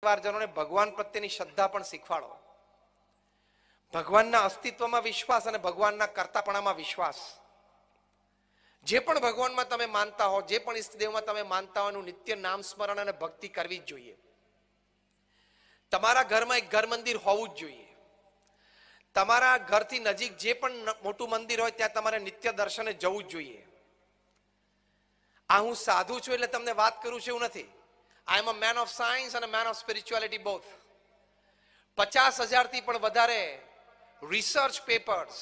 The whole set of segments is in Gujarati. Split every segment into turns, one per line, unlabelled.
પરિવારજનોને ભગવાન પ્રત્યેની શ્રદ્ધા પણ શીખવાડો ભગવાનના અસ્તિત્વમાં વિશ્વાસ અને ભગવાનના કર્તાપણામાં વિશ્વાસ જે પણ ભગવાનમાં તમે માનતા હો જે પણ ઈષ્ટદેવમાં તમે માનતા હોનું નિત્ય નામ સ્મરણ અને ભક્તિ કરવી જ જોઈએ તમારા ઘરમાં એક ઘર મંદિર હોવું જ જોઈએ તમારા ઘરથી નજીક જે પણ મોટું મંદિર હોય ત્યાં તમારે નિત્ય દર્શને જવું જ જોઈએ આ હું સાધુ છું એટલે તમને વાત કરું છું એવું નથી I am a man of science અને મેન ઓફ સ્પિરિચ્યુઆલિટી બોથ પચાસ હજારથી પણ વધારે research papers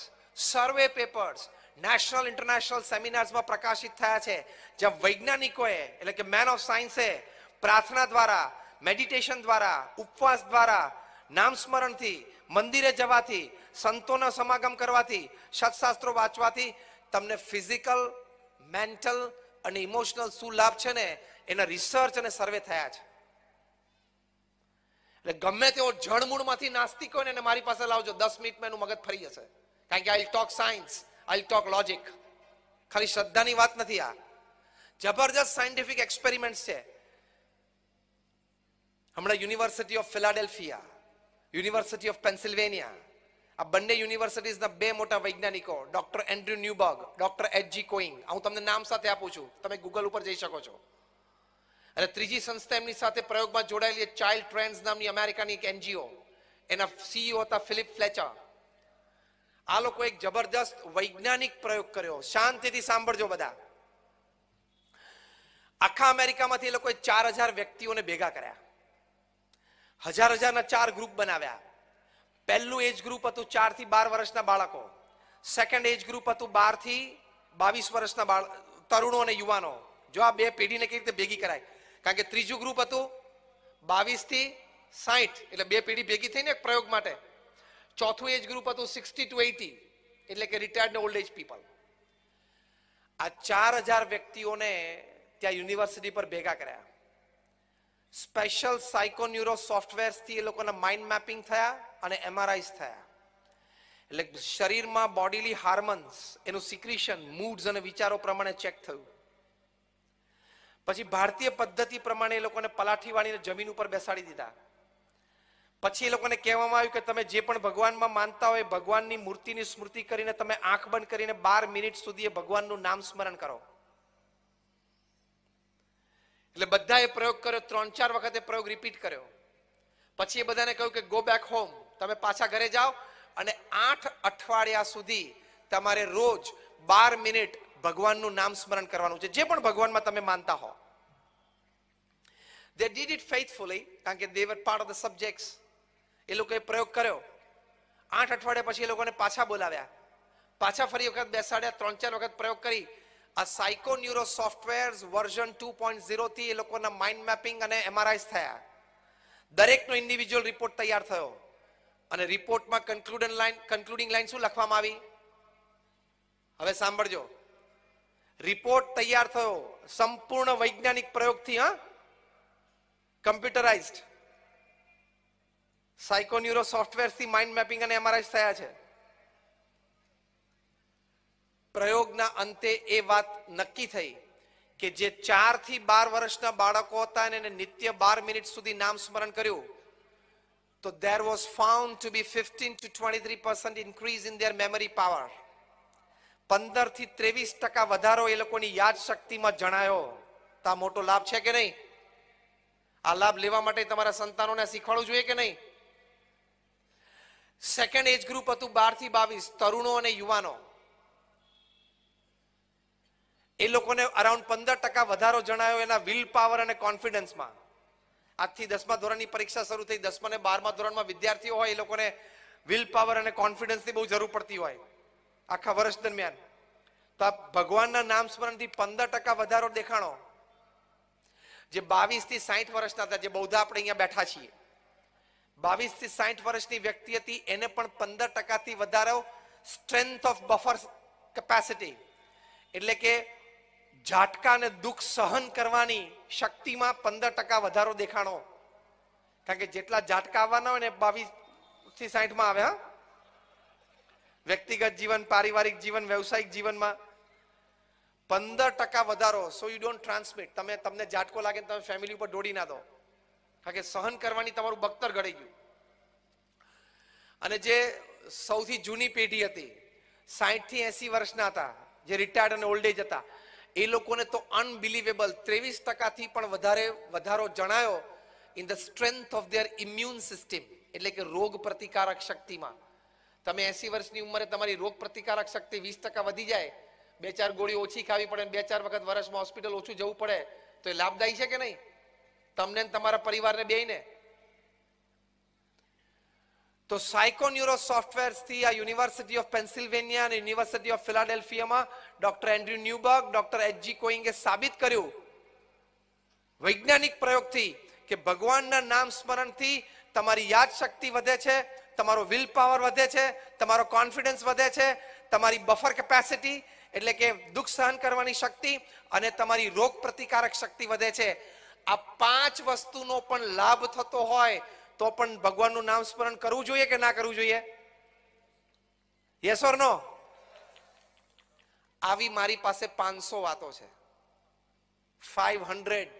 survey papers national international સેમિનાર્સમાં પ્રકાશિત થયા છે જ્યાં વૈજ્ઞાનિકોએ એટલે કે મેન ઓફ સાયન્સે પ્રાર્થના દ્વારા મેડિટેશન દ્વારા ઉપવાસ દ્વારા નામસ્મરણથી મંદિરે જવાથી સંતોનો સમાગમ કરવાથી સત્શાસ્ત્રો વાંચવાથી તમને ફિઝિકલ મેન્ટલ અને ઇમોશનલ શું લાભ છે ને એના રિસર્ચ અને સર્વે થયા છે એટલે ગમે તેવો જળમૂળમાંથી નાસ્તિક હોય ને મારી પાસે લાવજો દસ મિનિટમાં એનું મગજ ફરી જશે કારણ કે I talk science I talk logic ખાલી શ્રદ્ધાની વાત નથી આ જબરજસ્ત સાયન્ટિફિક એક્સપેરિમેન્ટ છે હમણાં university of Philadelphia university of Pennsylvania આ બંને યુનિવર્સિટીઝના બે મોટા વૈજ્ઞાનિકો doctor Andrew Newberg doctor H G Koenig હું તમને નામ સાથે આપું છું તમે ગૂગલ ઉપર જઈ શકો છો અ レ ત્રીજી સંસ્થા એમની સાથે પ્રયોગમાં જોડાઈલી છે ચાઈલ્ડ ટ્રેન્ડ્સ નામની અમેરિકાની એક એનજીઓ એનફ સીઓ હતા ફિલિપ ફ્લેચર આ લોકો એક જબરદસ્ત વૈજ્ઞાનિક પ્રયોગ કર્યો શાંતિથી સાંભળજો બધા આખા અમેરિકામાંથી લોકોએ 4000 વ્યક્તિઓને ભેગા કર્યા હજાર હજારના ચાર ગ્રુપ બનાવ્યા પેલ્લું એજ ગ્રુપ હતું 4 થી 12 વર્ષના બાળકો સેકન્ડ એજ ગ્રુપ હતું 12 થી 22 વર્ષના તરોણો અને યુવાનો જો આ બે પેઢીને કઈ રીતે ભેગી કરાય કારણ કે ત્રીજું ગ્રુપ હતું બાવીસથી સાઠ એટલે બે પેઢી ભેગી થઈને પ્રયોગ માટે ચોથું એજ ગ્રુપ હતું સિક્સટી ટુ એટી એટલે કે રિટાયર્ડ ઓલ્ડ એજ પીપલ આ ચાર હજાર વ્યક્તિઓને ત્યાં યુનિવર્સિટી પર ભેગા કર્યા સ્પેશિયલ સાયકોન્યુરો સોફ્ટવેર્સથી એ લોકોના માઇન્ડ મેપિંગ થયા અને એમઆરઆઈસ થયા એટલે શરીરમાં બોડીલી હાર્મન્સ એનું સિક્રિશન મૂડ્સ અને વિચારો પ્રમાણે ચેક થયું પછી ભારતીય પદ્ધતિ પ્રમાણે એ લોકોને પલાઠી વાળીને જમીન ઉપર બેસાડી દીધા પછી એ લોકોને કહેવામાં આવ્યું કે તમે જે પણ ભગવાનમાં માનતા હોય ભગવાનની મૂર્તિની સ્મૃતિ કરીને તમે આંખ બંધ કરીને બાર મિનિટ સુધી એ ભગવાનનું નામ સ્મરણ કરો એટલે બધાએ પ્રયોગ કર્યો ત્રણ ચાર વખતે પ્રયોગ રિપીટ કર્યો પછી એ બધાને કહ્યું કે ગો બેક હોમ તમે પાછા ઘરે જાઓ અને આઠ અઠવાડિયા સુધી તમારે રોજ બાર મિનિટ ભગવાનનું નામ સ્મરણ કરવાનું છે જે પણ ભગવાનમાં તમે માનતા હો દે ડીડ ઇટ ફેથફુલી કારણ કે they were part of the subjects એ લોકોએ પ્રયોગ કર્યો આઠ અઠવાડિયા પછી એ લોકોને પાછા બોલાવ્યા પાછા ફરી વખત બેસાડ્યા ત્રણ ચાર વખત પ્રયોગ કરી આ psycho neuro software version two point ઝીરોથી એ લોકોના માઇન્ડ મેપિંગ અને એમઆરઆઈસ થયા દરેકનો ઇન્ડિવિજ્યુઅલ રિપોર્ટ તૈયાર થયો અને રિપોર્ટમાં કન્ક્લુડન લાઇન કન્ક્લુડિંગ લાઇન શું લખવામાં આવી હવે સાંભળજો રિપોર્ટ તૈયાર થયો સંપૂર્ણ વૈજ્ઞાનિક પ્રયોગથી હા કમ્પ્યુટરાઇઝડ સાયકોન્યુરો સોફ્ટવેરથી માઇન્ડ મેપિંગ અને એમઆરઆઈ થયા છે પ્રયોગના અંતે એ વાત નક્કી થઈ કે જે ચાર થી બાર વર્ષના બાળકો હતા અને એને નિત્ય બાર મિનિટ સુધી નામ સ્મરણ કર્યું તો there was found to be fifteen to twenty three percent increase in their memory power પંદર થી ત્રેવીસ ટકા વધારો એ લોકોની યાદ શક્તિમાં જણાયો તો મોટો લાભ છે કે નહીં આ લાભ લેવા માટે તમારા સંતાનોને શીખવાડવું જોઈએ કે નહીં સેકન્ડ એજ ગ્રુપ હતું બાર થી બાવીસ તરુણો અને યુવાનો એ લોકોને અરાઉન્ડ પંદર ટકા વધારો જણાયો એના વિલ પાવર અને કોન્ફિડન્સમાં આજથી દસમા ધોરણની પરીક્ષા શરૂ થઈ દસમા અને બારમા ધોરણમાં વિદ્યાર્થીઓ હોય એ લોકોને વિલ પાવર અને કોન્ફિડન્સની બહુ જરૂર પડતી હોય આખા વર્ષ દરમિયાન તો આ ભગવાનના નામ સ્મરણથી પંદર ટકા વધારો દેખાણો જે બાવીસ થી સાહીઠ વર્ષના હતા જે બૌદ્ધ આપણે અહીંયા બેઠા છીએ બાવીસ થી સાહીઠ વર્ષની વ્યક્તિ હતી એને પણ પંદર ટકાથી વધારો સ્ટ્રેન્થ ઓફ બફર કેપેસિટી એટલે કે ઝાટકા અને દુઃખ સહન કરવાની શક્તિમાં પંદર ટકા વધારો દેખાણો કારણ કે જેટલા ઝાટકા આવવાના હોય ને બાવીસ થી સાહીઠમાં આવે હા વ્યક્તિગત જીવન પારિવારિક જીવન વ્યવસાયિક જીવનમાં પંદર ટકા વધારો સો યુ ડોન્ટ ટ્રાન્સમિટ તમે તમને ઝાટકો લાગે તમે ફેમિલી ઉપર દોડી ના દો કારણ કે સહન કરવાની તમારું બખ્તર ઘડી ગયું અને જે સૌથી જૂની પેઢી હતી સાહીઠથી એસી વર્ષના હતા જે રિટાયર્ડ અને ઓલ્ડ એજ હતા એ લોકોને તો અનબિલીવેબલ ત્રેવીસ ટકાથી પણ વધારે વધારો જણાયો in the strength of their immune system એટલે કે રોગ પ્રતિકારક શક્તિમાં તમે એસી વર્ષની ઉંમરે તમારી રોગ પ્રતિકારક શક્તિ વીસ ટકા વધી જાય બે ચાર ગોળી ઓછી ખાવી પડે બે ચાર વખત વર્ષમાં હોસ્પિટલ ઓછું જવું પડે તો એ લાભદાયી છે કે નહીં તમને તમારા પરિવારને બેને તો સાયકોન્યુરો સોફ્ટવેર્સથી આ યુનિવર્સિટી ઓફ પેન્સિલ્વેનિયા અને યુનિવર્સિટી ઓફ ફિલાડેલ્ફિયામાં doctor Andrew Newberg doctor G Koenig સાબિત કર્યું વૈજ્ઞાનિક પ્રયોગથી કે ભગવાનના નામ સ્મરણથી તમારી યાદશક્તિ વધે છે તમારો વિલ પાવર વધે છે તમારો કોન્ફિડન્સ વધે છે તમારી બફર કેપેસિટી એટલે કે દુઃખ સહન કરવાની શક્તિ અને તમારી રોગ પ્રતિકારક શક્તિ વધે છે આ પાંચ વસ્તુનો પણ લાભ થતો હોય તો પણ ભગવાનનું નામ સ્મરણ કરવું જોઈએ કે ના કરવું જોઈએ યસ ઓર નો આવી મારી પાસે પાંચસો વાતો છે ફાઈવ હંડ્રેડ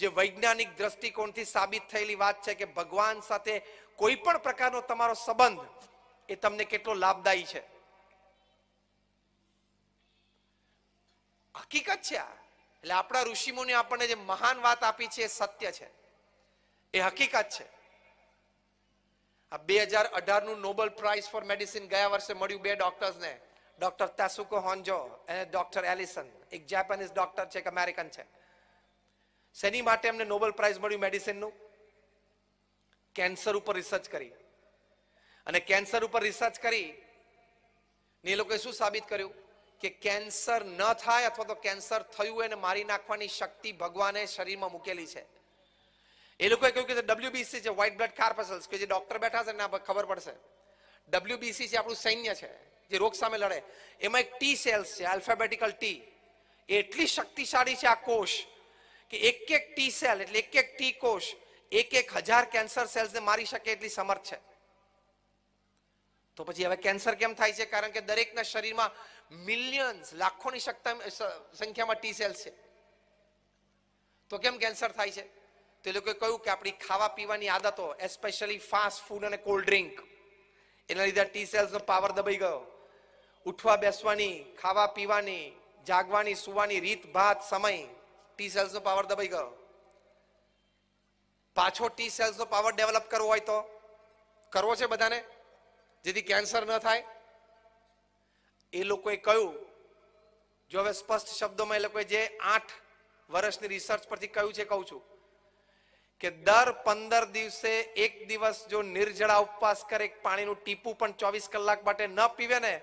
જે વૈજ્ઞાનિક દ્રષ્ટિકોણથી સાબિત થયેલી વાત છે કે ભગવાન સાથે કોઈ પણ પ્રકારનો તમારો સંબંધ એ તમને કેટલો લાભદાયી છે હકીકત છે આ એટલે આપણા ઋષિમુનિ આપણને જે મહાન વાત આપી છે એ સત્ય છે એ હકીકત છે આ બે હજાર અઢારનું નોબલ પ્રાઇઝ ફોર મેડિસિન ગયા વર્ષે મળ્યું બે ડોક્ટર્સને ડોક્ટર તાસુકો હોન્જો અને ડોક્ટર એલિસન એક જાપાનીઝ ડોક્ટર છે એક અમેરિકન છે શેની માટે એમને નોબલ પ્રાઇઝ મળ્યું મેડિસિનનું કેન્સર ઉપર રિસર્ચ કરી અને કેન્સર ઉપર રિસર્ચ કરી ને એ લોકોએ શું સાબિત કર્યું કે કેન્સર ન થાય અથવા તો કેન્સર થયું એને મારી નાખવાની શક્તિ ભગવાને શરીરમાં મૂકેલી છે એ લોકોએ કહ્યું કે ડબ્લ્યુબીસી છે વ્હાઇટ બ્લડ કાર્પસલ્સ કે જે ડોક્ટર બેઠા છે ને ખબર પડશે ડબ્લ્યુબીસી છે આપણું સૈન્ય છે જે રોગ સામે લડે એમાં એક ટી સેલ્સ છે આલ્ફાબેટિકલ ટી એટલી શક્તિશાળી છે આ કોષ કે એક એક ટી સેલ એટલે એક એક ટી કોષ એક એક હજાર કેન્સર સેલ્સને મારી શકે એટલી સમર્થ છે તો પછી હવે કેન્સર કેમ થાય છે કારણ કે દરેકના શરીરમાં મિલિયન્સ લાખોની સંખ્યામાં ટી સેલ્સ છે તો કેમ કેન્સર થાય છે તો એ લોકોએ કહ્યું કે આપણી ખાવા પીવાની આદતો એસ્પેશિયલી ફાસ્ટ ફૂડ અને કોલ્ડ ડ્રિંક એના લીધે ટી સેલ્સનો પાવર દબાઈ ગયો ઉઠવા બેસવાની ખાવા પીવાની જાગવાની સુવાની રીત ભાત સમય ટી સેલ્સનો પાવર દબાઈ ગયો પાછો ટી સેલ્સનો પાવર ડેવલપ કરવો હોય તો કરવો છે બધાને જેથી કેન્સર ન થાય એ લોકોએ કહ્યું જો હવે સ્પષ્ટ શબ્દોમાં એ લોકોએ જે આઠ વર્ષની રિસર્ચ પરથી કહ્યું છે કહું છું કે દર પંદર દિવસે એક દિવસ જો નિર્જળા ઉપવાસ કરે પાણીનું ટીપું પણ ચોવીસ કલાક માટે ન પીવે ને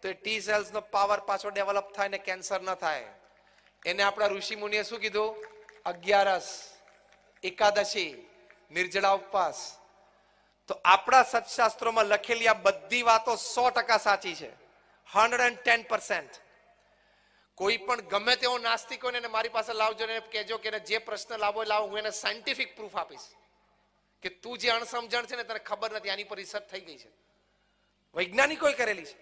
તો એ ટી સેલ્સનો પાવર પાછો ડેવલપ થાય ને કેન્સર ન થાય એને આપણા ઋષિ મુનિએ શું કીધું અગિયારસ એકાદશી નિર્જળા ઉપવાસ તો આપણા સત્શાસ્ત્રોમાં લખેલી આ બધી વાતો સો ટકા સાચી છે હંડ્રેડ એન્ડ ટેન પર્સન્ટ કોઈ પણ ગમે તેવો નાસ્તિક હોય ને મારી પાસે લાવજો ને કહેજો કે જે પ્રશ્ન લાવો લાવો હું એને સાયન્ટિફિક પ્રૂફ આપીશ કે તું જે અણસમજણ છે ને તને ખબર નથી આની પર રિસર્ચ થઈ ગઈ છે વૈજ્ઞાનિકોએ કરેલી છે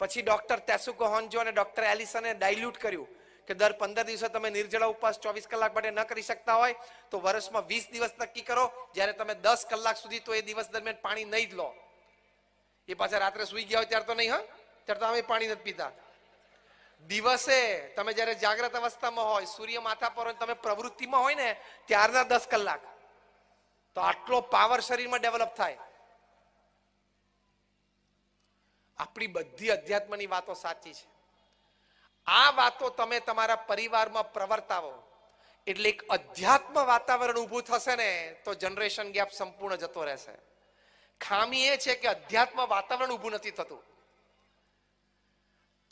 પછી ડોક્ટર તેસુકો હોન્જો અને ડોક્ટર એલિસને ડાયલ્યુટ કર્યું કે દર પંદર દિવસે તમે નિર્જળા ઉપવાસ ચોવીસ કલાક માટે ન કરી શકતા હોય તો વર્ષમાં વીસ દિવસ નક્કી કરો જ્યારે તમે દસ કલાક સુધી તો એ દિવસ દરમિયાન પાણી નહીં જ લો એ પાછા રાત્રે સુઈ ગયા હોય ત્યારે તો નહીં હા ત્યારે તો અમે પાણી નથી પીતા દિવસે તમે જ્યારે જાગ્રત અવસ્થામાં હોય સૂર્ય માથા પર તમે પ્રવૃત્તિમાં હોય ને ત્યારના દસ કલાક તો આટલો પાવર શરીરમાં ડેવલપ થાય આપણી બધી અધ્યાત્મની વાતો સાચી છે આ વાતો તમે તમારા પરિવારમાં પ્રવર્તાવો એટલે એક અધ્યાત્મ વાતાવરણ ઊભું થશે ને તો જનરેશન ગેપ સંપૂર્ણ જતો રહેશે ખામી એ છે કે અધ્યાત્મ વાતાવરણ ઊભું નથી થતું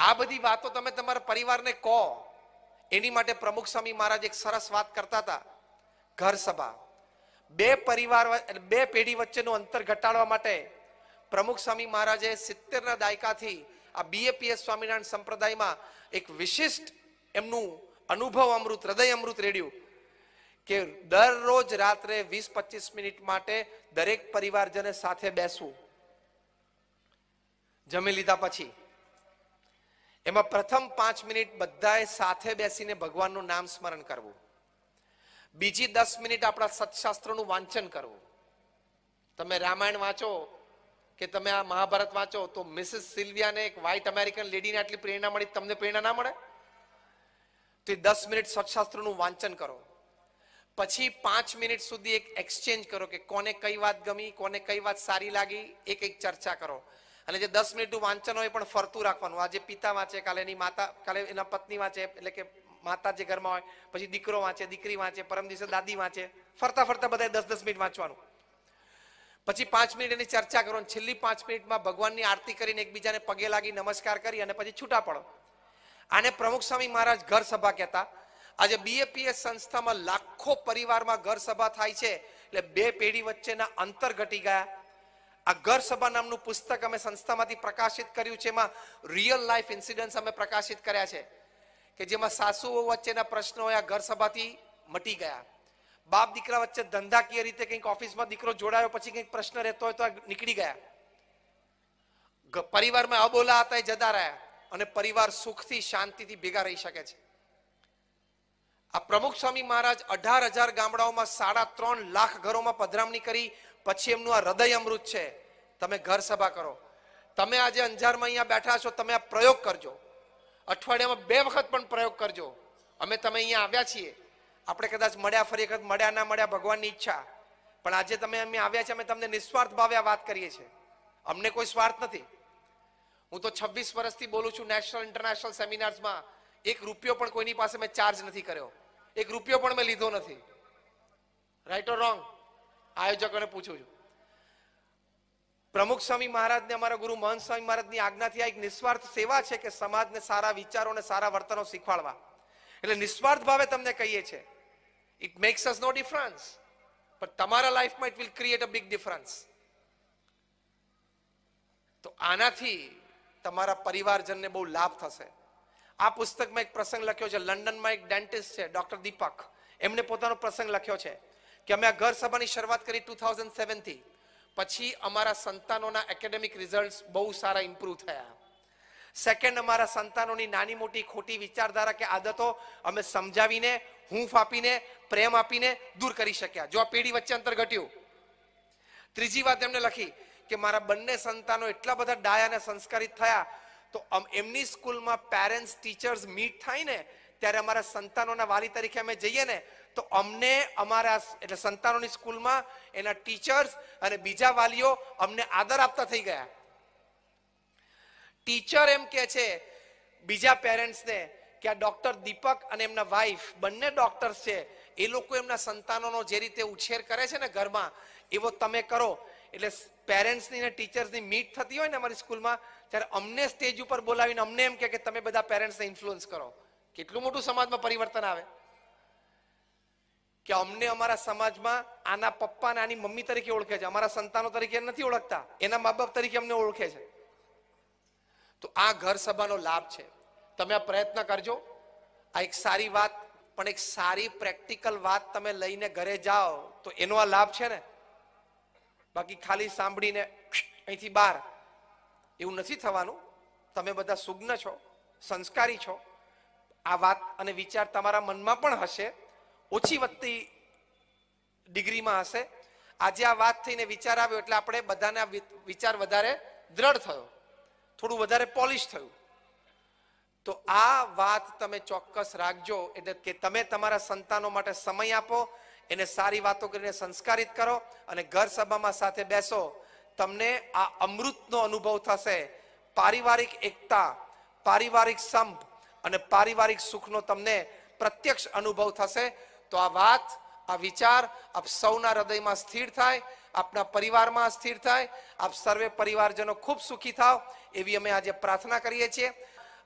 આ બધી વાતો તમે તમારા પરિવારને કહો એની માટે પ્રમુખ સ્વામી મહારાજ એક સરસ વાત કરતા હતા ઘર સભા બે પરિવાર બે પેઢી વચ્ચેનું અંતર ઘટાડવા માટે પ્રમુખ સ્વામી મહારાજે સિત્તેરના દાયકાથી આ બીએપીએસ સ્વામિનારાયણ સંપ્રદાયમાં એક વિશિષ્ટ એમનું અનુભવ અમૃત હૃદય અમૃત રેડ્યું કે દરરોજ રાત્રે વીસ પચીસ મિનિટ માટે દરેક પરિવારજને સાથે બેસવું જમી લીધા પછી એમાં પ્રથમ પાંચ મિનિટ બધાએ સાથે બેસીને ભગવાનનું નામ સ્મરણ કરવું બીજી દસ મિનિટ આપણા સત્શાસ્ત્રોનું વાંચન કરવું તમે રામાયણ વાંચો કે તમે આ મહાભારત વાંચો તો મિસિસ સિલ્વિયાને એક વ્હાઇટ અમેરિકન લેડીને આટલી પ્રેરણા મળી તમને પ્રેરણા ના મળે તો એ દસ મિનિટ સત્શાસ્ત્રનું વાંચન કરો પછી પાંચ મિનિટ સુધી એક એક્સચેન્જ કરો કે કોને કઈ વાત ગમી કોને કઈ વાત સારી લાગી એક એક ચર્ચા કરો અને જે દસ મિનિટનું વાંચન હોય પણ ફરતું રાખવાનું આજે પિતા વાંચે કાલે એની માતા કાલે એના પત્ની વાંચે એટલે કે માતા જે ઘરમાં હોય પછી દીકરો વાંચે દીકરી વાંચે પરમ દિવસે દાદી વાંચે ફરતા ફરતા બધા દસ દસ મિનિટ વાંચવાનું પછી પાંચ મિનિટ એની ચર્ચા કરો છેલ્લી પાંચ મિનિટમાં ભગવાનની આરતી કરીને એકબીજાને પગે લાગી નમસ્કાર કરી અને પછી છૂટા પડો આને પ્રમુખ સ્વામી મહારાજ ઘર સભા કહેતા આજે બીએપીએસ સંસ્થામાં લાખો પરિવારમાં ઘર સભા થાય છે એટલે બે પેઢી વચ્ચેના અંતર ઘટી ગયા આ ઘર સભા નામનું પુસ્તક અમે સંસ્થામાંથી પ્રકાશિત કર્યું છે એમાં રિયલ લાઈફ ઇન્સિડન્ટ્સ અમે પ્રકાશિત કર્યા છે કે જેમાં સાસુઓ વચ્ચેના પ્રશ્નો આ ઘર સભાથી મટી ગયા બાપ દીકરા વચ્ચે ધંધાકીય રીતે કંઈક ઓફિસમાં દીકરો જોડાયો પછી કંઈક પ્રશ્ન રહેતો હોય તો નીકળી ગયા પરિવારમાં અબોલા હતા એ જતા રહ્યા અને પરિવાર સુખથી શાંતિથી ભેગા રહી શકે છે આ પ્રમુખ સ્વામી મહારાજ અઢાર હજાર ગામડાઓમાં સાડા ત્રણ લાખ ઘરોમાં પધરામણી કરી પછી એમનું આ હૃદય અમૃત છે તમે ઘર સભા કરો તમે આજે અંજારમાં અહીંયા બેઠા છો તમે આ પ્રયોગ કરજો અઠવાડિયામાં બે વખત પણ પ્રયોગ કરજો અમે તમે અહીંયા આવ્યા છીએ આપણે કદાચ મળ્યા ફરી વખત મળ્યા ના મળ્યા ભગવાનની ઈચ્છા પણ આજે તમે અમે આવ્યા છે અમે તમને નિસ્વાર્થ ભાવે વાત કરીએ છીએ અમને કોઈ સ્વાર્થ નથી હું તો છવ્વીસ વર્ષથી બોલું છું નેશનલ ઇન્ટરનેશનલ સેમિનાર્સમાં એક રૂપિયો પણ કોઈની પાસે મેં ચાર્જ નથી કર્યો એક રૂપિયો પણ મેં લીધો નથી રાઈટ ઓર રોંગ આયોજકોને પૂછું છું પ્રમુખ સ્વામી મહારાજને અમારા ગુરુ મહંત સ્વામી મહારાજની આજ્ઞાથી આ એક નિસ્વાર્થ સેવા છે કે સમાજને સારા વિચારો અને સારા વર્તનો શીખવાડવા એટલે નિસ્વાર્થ ભાવે તમને કહીએ છીએ it makes us no difference પણ તમારા લાઈફમાં it will create a big difference તો આનાથી તમારા પરિવારજનને બહુ લાભ થશે આ પુસ્તકમાં એક પ્રસંગ લખ્યો છે લંડનમાં એક ડેન્ટિસ્ટ છે ડોક્ટર દીપક એમને પોતાનો પ્રસંગ લખ્યો છે કે અમે આ ઘર સભાની શરૂઆત કરી ટુ થાઉઝન્ડ સેવનથી પછી અમારા સંતાનોના એકેડેમિક રિઝલ્ટ બહુ સારા ઇમ્પ્રૂવ થયા સેકન્ડ અમારા સંતાનોની નાની મોટી ખોટી વિચારધારા કે આદતો અમે સમજાવીને હૂંફ આપીને પ્રેમ આપીને દૂર કરી શક્યા જો આ પેઢી વચ્ચે અંતર ઘટ્યું ત્રીજી વાત એમને લખી કે મારા બંને સંતાનો એટલા બધા ડાયા અને સંસ્કારિત થયા તો એમની સ્કૂલમાં પેરેન્ટ્સ ટીચર્સ મીટ થાય ને ત્યારે અમારા સંતાનોના વાલી તરીકે અમે જઈએ ને તો અમને અમારા એટલે સંતાનોની સ્કૂલમાં એના ટીચર્સ અને બીજા વાલીઓ અમને આદર આપતા થઈ ગયા ટીચર એમ કે છે બીજા પેરેન્ટ્સને કે આ ડોક્ટર દીપક અને એમના વાઈફ બંને ડોક્ટર્સ છે એ લોકો એમના સંતાનોનો જે રીતે ઉછેર કરે છે ને ઘરમાં એવો તમે કરો એટલે પેરેન્ટ્સની ને ટીચર્સની મીટ થતી હોય ને અમારી સ્કૂલમાં ત્યારે અમને સ્ટેજ ઉપર બોલાવીને અમને એમ કે તમે બધા પેરેન્ટ્સને ઇન્ફ્લુઅન્સ કરો કેટલું મોટું સમાજમાં પરિવર્તન આવે કે અમને અમારા સમાજમાં આના પપ્પા અને આની મમ્મી તરીકે ઓળખે છે અમારા સંતાનો તરીકે નથી ઓળખતા એના મા બાપ તરીકે અમને ઓળખે છે તો આ ઘર સભાનો લાભ છે તમે આ પ્રયત્ન કરજો આ એક સારી વાત પણ એક સારી પ્રેક્ટિકલ વાત તમે લઈને ઘરે જાઓ તો એનો આ લાભ છે ને બાકી ખાલી સાંભળીને અહીંથી બહાર એવું નથી થવાનું તમે બધા સુગ્ન છો સંસ્કારી છો આ વાત અને વિચાર તમારા મનમાં પણ હશે ઓછી વધતી ડિગ્રીમાં હશે આજે આ વાત થઈને વિચાર આવ્યો એટલે આપણે બધાને વિચાર વધારે દ્રઢ થયો થોડું વધારે પોલિશ થયું તો આ વાત તમે ચોક્કસ રાખજો એટલે કે તમે તમારા સંતાનો માટે સમય આપો એને સારી વાતો કરીને સંસ્કારિત કરો અને ઘર સભામાં સાથે બેસો તમને આ અમૃતનો અનુભવ થશે પારિવારિક એકતા પારિવારિક સંપ અને પારિવારિક સુખનો તમને પ્રત્યક્ષ અનુભવ થશે તો આ વાત આ વિચાર આપ સૌના હૃદયમાં સ્થિર થાય આપના પરિવારમાં સ્થિર થાય આપ સર્વે પરિવારજનો ખૂબ સુખી થાવ એવી અમે આજે પ્રાર્થના કરીએ છીએ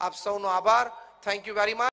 આપ સૌનો આભાર થેન્ક યુ વેરી મચ